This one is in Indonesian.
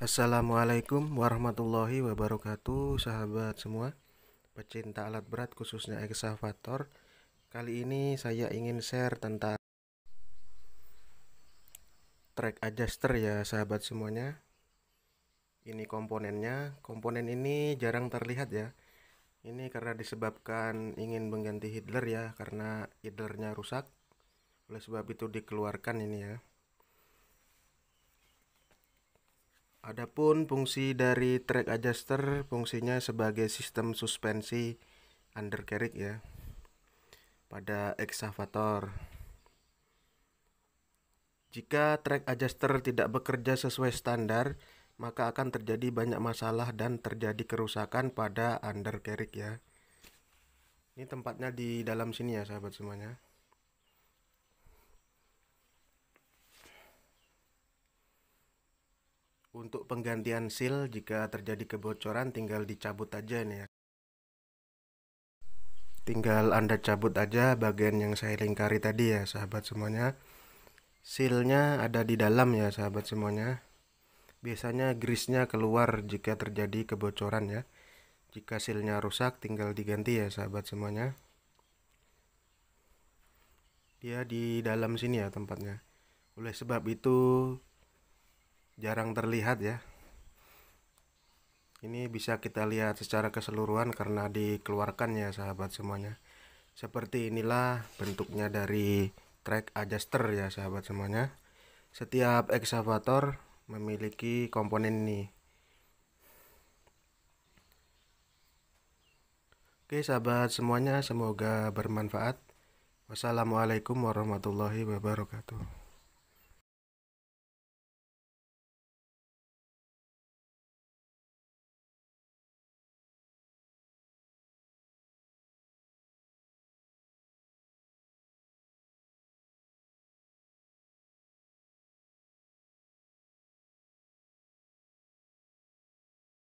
Assalamualaikum warahmatullahi wabarakatuh sahabat semua pecinta alat berat khususnya eksavator kali ini saya ingin share tentang track adjuster ya sahabat semuanya ini komponennya komponen ini jarang terlihat ya ini karena disebabkan ingin mengganti idler ya karena idlernya rusak oleh sebab itu dikeluarkan ini ya Adapun fungsi dari track adjuster fungsinya sebagai sistem suspensi undercarriage ya pada eksavator. Jika track adjuster tidak bekerja sesuai standar, maka akan terjadi banyak masalah dan terjadi kerusakan pada undercarriage ya. Ini tempatnya di dalam sini ya sahabat semuanya. Untuk penggantian seal jika terjadi kebocoran tinggal dicabut aja nih ya. Tinggal Anda cabut aja bagian yang saya lingkari tadi ya sahabat semuanya. Sealnya ada di dalam ya sahabat semuanya. Biasanya grisnya keluar jika terjadi kebocoran ya. Jika sealnya rusak tinggal diganti ya sahabat semuanya. Dia di dalam sini ya tempatnya. Oleh sebab itu jarang terlihat ya ini bisa kita lihat secara keseluruhan karena dikeluarkan ya sahabat semuanya seperti inilah bentuknya dari track adjuster ya sahabat semuanya setiap excavator memiliki komponen ini Oke sahabat semuanya semoga bermanfaat Wassalamualaikum warahmatullahi wabarakatuh